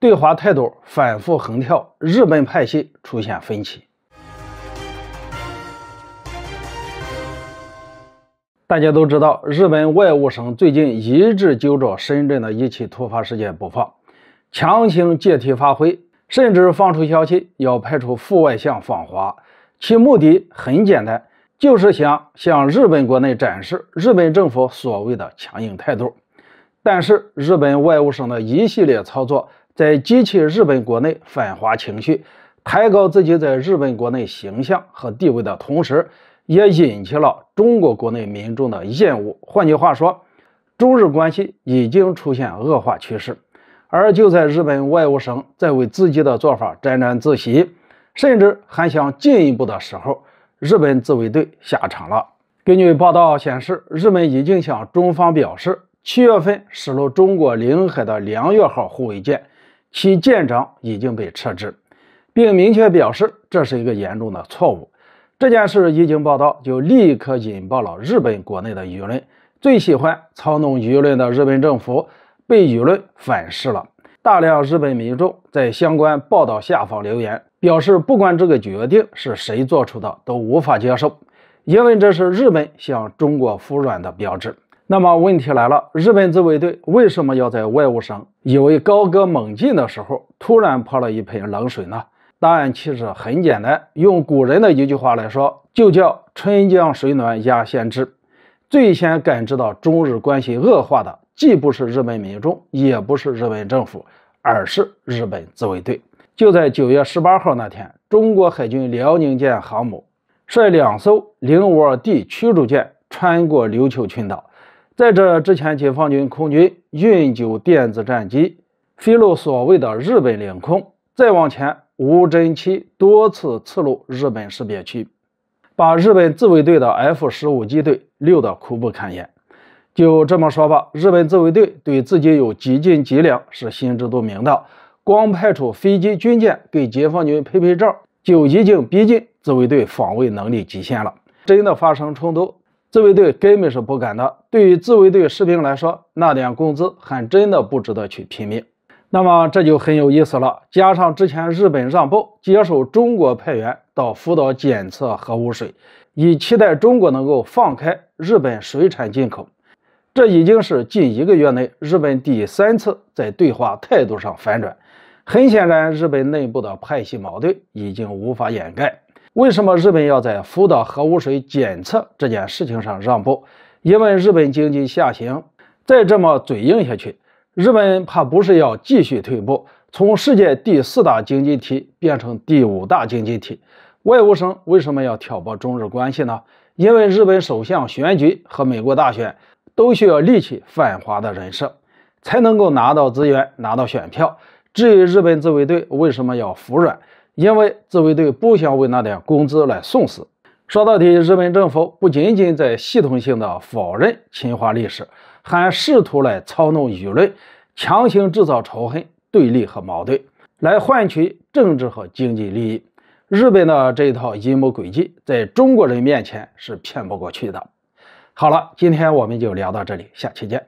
对华态度反复横跳，日本派系出现分歧。大家都知道，日本外务省最近一直揪着深圳的一起突发事件不放，强行借题发挥，甚至放出消息要派出副外相访华。其目的很简单，就是想向日本国内展示日本政府所谓的强硬态度。但是，日本外务省的一系列操作。在激起日本国内反华情绪、抬高自己在日本国内形象和地位的同时，也引起了中国国内民众的厌恶。换句话说，中日关系已经出现恶化趋势。而就在日本外务省在为自己的做法沾沾自喜，甚至还想进一步的时候，日本自卫队下场了。根据报道显示，日本已经向中方表示，七月份驶入中国领海的“凉月号”护卫舰。其舰长已经被撤职，并明确表示这是一个严重的错误。这件事一经报道，就立刻引爆了日本国内的舆论。最喜欢操弄舆论的日本政府被舆论反噬了。大量日本民众在相关报道下方留言，表示不管这个决定是谁做出的，都无法接受，因为这是日本向中国服软的标志。那么问题来了，日本自卫队为什么要在外务省以为高歌猛进的时候，突然泼了一盆冷水呢？答案其实很简单，用古人的一句话来说，就叫“春江水暖鸭先知”。最先感知到中日关系恶化的，既不是日本民众，也不是日本政府，而是日本自卫队。就在九月十八号那天，中国海军辽宁舰航母，率两艘零五二 D 驱逐舰穿过琉球群岛。在这之前，解放军空军运九电子战机飞入所谓的日本领空；再往前，无侦七多次刺入日本识别区，把日本自卫队的 F 十五机队溜得苦不堪言。就这么说吧，日本自卫队对自己有几斤几两是心知肚明的，光派出飞机、军舰给解放军拍拍照，就已经逼近自卫队防卫能力极限了。真的发生冲突？自卫队根本是不敢的。对于自卫队士兵来说，那点工资还真的不值得去拼命。那么这就很有意思了。加上之前日本让步接受中国派员到福岛检测核污水，以期待中国能够放开日本水产进口，这已经是近一个月内日本第三次在对话态度上反转。很显然，日本内部的派系矛盾已经无法掩盖。为什么日本要在福岛核污水检测这件事情上让步？因为日本经济下行，再这么嘴硬下去，日本怕不是要继续退步，从世界第四大经济体变成第五大经济体。外务省为什么要挑拨中日关系呢？因为日本首相选举和美国大选都需要立起反华的人设，才能够拿到资源、拿到选票。至于日本自卫队为什么要服软？因为自卫队不想为那点工资来送死。说到底，日本政府不仅仅在系统性的否认侵华历史，还试图来操弄舆论，强行制造仇恨、对立和矛盾，来换取政治和经济利益。日本的这一套阴谋诡计，在中国人面前是骗不过去的。好了，今天我们就聊到这里，下期见。